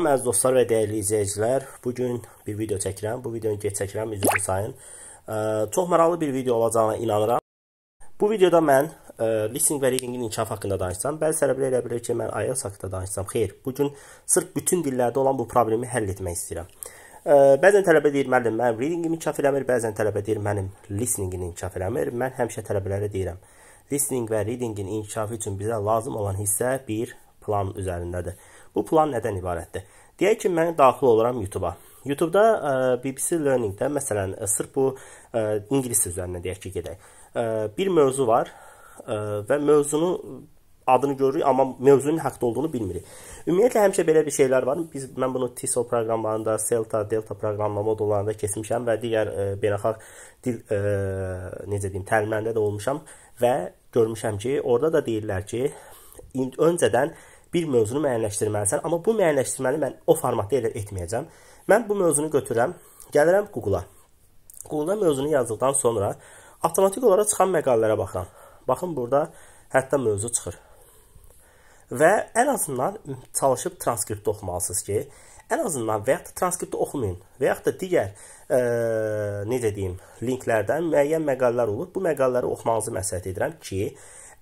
Məziz dostlar və dəyərli izləyicilər, bu gün bir video çəkirəm. Bu videonu gec çəkirəm, üzr sayın. Çox maraqlı bir video olacağına inanıram. Bu videoda mən listening və readingin inkişafı haqqında danışsam, bəzi sələblər elə bilir ki, mən IELTS haqqında danışsam. Xeyr, bu gün sırf bütün dillərdə olan bu problemi həll etmək istəyirəm. Bəzən tələbə deyir, müəllim, mənim readingim inkişaf eləmir, bəzən tələbə deyir, mənim listeningim inkişaf eləmir. Mən həmişə tələbələrə deyirəm, listening və readingin inkişafı üçün bizə lazım olan hissə bir plan üzərindədir. Bu plan nədən ibarətdir? Deyək ki, mən daxil oluram YouTube-a. YouTube-da ə, e, BBC Learning-də məsələn e, sırf bu ə, e, ingilis sözlərinə deyək ki, gedək. Ə, bir mövzu var ə, və mövzunu adını görürük, amma mövzunun haqqda olduğunu bilmirik. Ümumiyyətlə həmişə belə bir şeylər var. Biz mən bunu TESOL proqramlarında, CELTA, Delta proqramlama modullarında keçmişəm və digər ə, beynəlxalq dil ə, necə deyim, təlimlərində də olmuşam və görmüşəm ki, orada da deyirlər ki, öncədən bir mövzunu müəyyənləşdirməlisən, amma bu müəyyənləşdirməni mən o formatda elə etməyəcəm. Mən bu mövzunu götürürəm, gəlirəm Google-a. Google-da mövzunu yazdıqdan sonra avtomatik olaraq çıxan məqalələrə baxıram. Baxın burada hətta mövzu çıxır. Və ən azından çalışıb transkriptdə oxumalısınız ki, ən azından və ya da transkriptdə oxumayın və ya da digər ə, e, necə deyim, linklərdən müəyyən məqalələr olur. Bu məqalələri oxumanızı məsləhət edirəm ki,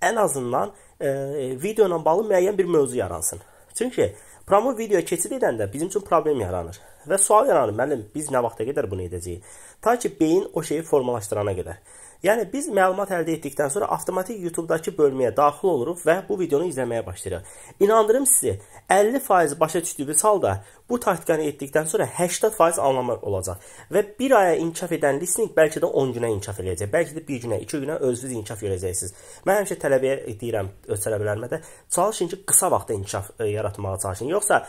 ən azından ə, e, video ilə bağlı müəyyən bir mövzu yaransın. Çünki promo videoya keçid edəndə bizim üçün problem yaranır və sual yaranır. Müəllim, biz nə vaxta qədər bunu edəcəyik? Ta ki beyin o şeyi formalaşdırana qədər. Yəni biz məlumat əldə etdikdən sonra avtomatik YouTube-dakı bölməyə daxil oluruq və bu videonu izləməyə başlayırıq. İnandırım sizi, 50% başa düşdüyünüz halda bu taktikanı etdikdən sonra 80% anlama olacaq və bir aya inkişaf edən listening bəlkə də 10 günə inkişaf edəcək. Bəlkə də 1 günə, 2 günə özünüz inkişaf edəcəksiniz. Mən həmişə tələbəyə deyirəm, öz tələbələrimə də çalışın ki, qısa vaxtda inkişaf e, yaratmağa çalışın. Yoxsa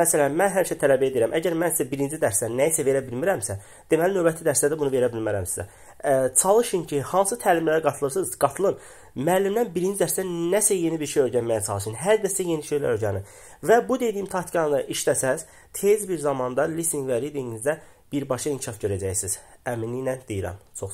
məsələn mən həmişə tələbəyə deyirəm, əgər mən sizə birinci dərsdə nəyisə verə bilmirəmsə, deməli növbəti dərsdə də bunu verə bilmərəm sizə ə, çalışın ki, hansı təlimlərə qatılırsınız, qatılın. Müəllimdən birinci dərsdə nəsə yeni bir şey öyrənməyə çalışın. Hər dərsdə yeni şeylər öyrənin. Və bu dediyim taktikanı işləsəz, tez bir zamanda listening və readinginizdə birbaşa inkişaf görəcəksiniz. Əminliklə deyirəm. Çox sağ olun.